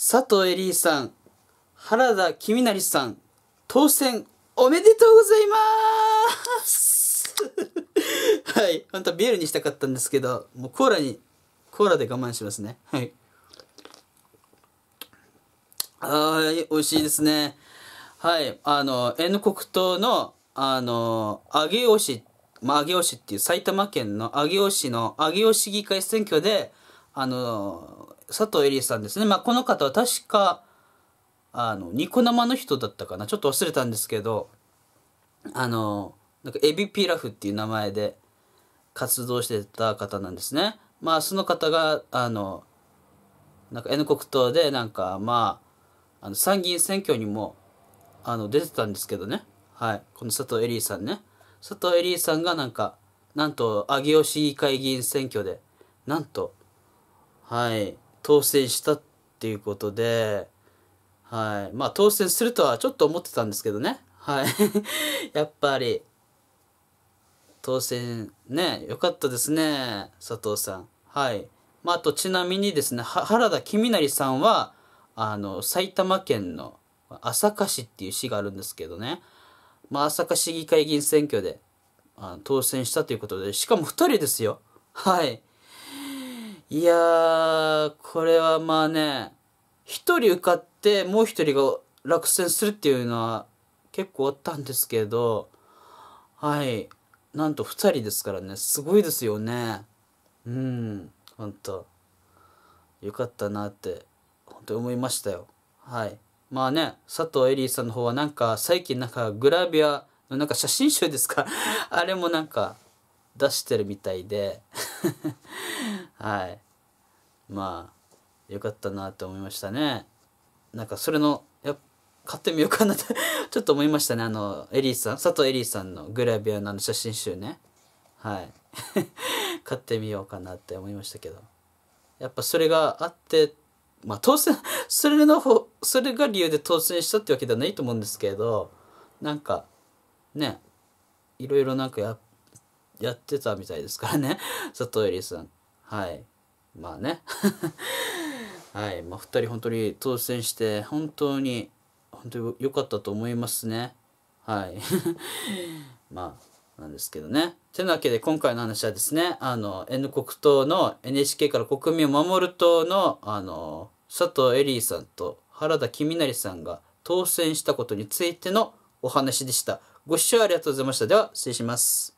佐藤エリーさん、原田君成さん、当選おめでとうございますはい、本当ビールにしたかったんですけど、もうコーラに、コーラで我慢しますね。はい。ああ、美味しいですね。はい、あの、N 黒糖の、あの、上尾市、まあ、上尾市っていう埼玉県の上尾市の上尾市議会選挙で、あの、佐藤エリさんですね。まあ、この方は確か、あの、ニコ生の人だったかな。ちょっと忘れたんですけど、あの、なんかエビピラフっていう名前で活動してた方なんですね。まあ、その方が、あの、なんか N 国党で、なんか、まあ、あの参議院選挙にも、あの、出てたんですけどね。はい。この佐藤エリーさんね。佐藤エリーさんが、なんか、なんと、上尾市議会議員選挙で、なんと、はい。当選したっていうことで、はい。まあ、当選するとはちょっと思ってたんですけどね。はい。やっぱり、当選ね、良かったですね、佐藤さん。はい。まあ、あと、ちなみにですね、原田公成さんは、あの、埼玉県の朝霞市っていう市があるんですけどね。まあ、朝霞市議会議員選挙で、あ当選したということで、しかも2人ですよ。はい。いやー、これはまあね、一人受かってもう一人が落選するっていうのは結構あったんですけど、はい。なんと二人ですからね、すごいですよね。うん、ほんと。よかったなって、本当に思いましたよ。はい。まあね、佐藤エリーさんの方はなんか、最近なんかグラビアのなんか写真集ですか あれもなんか出してるみたいで、はいまあよかったなって思いましたねなんかそれのや買ってみようかなって ちょっと思いましたねあのエリーさん佐藤エリーさんのグラビアの写真集ねはい 買ってみようかなって思いましたけどやっぱそれがあってまあ当選それのほそれが理由で当選したってわけではないと思うんですけどなんかねいろいろなんかやっやってたみたいですからね、佐藤里襟さん。はい。まあね。はい。まあ、2人本当に当選して、本当に、本当に良かったと思いますね。はい。まあ、なんですけどね。てなわけで今回の話はですね、あの、N 国党の NHK から国民を守る党の、あの、佐藤エリーさんと原田公成さんが当選したことについてのお話でした。ご視聴ありがとうございました。では、失礼します。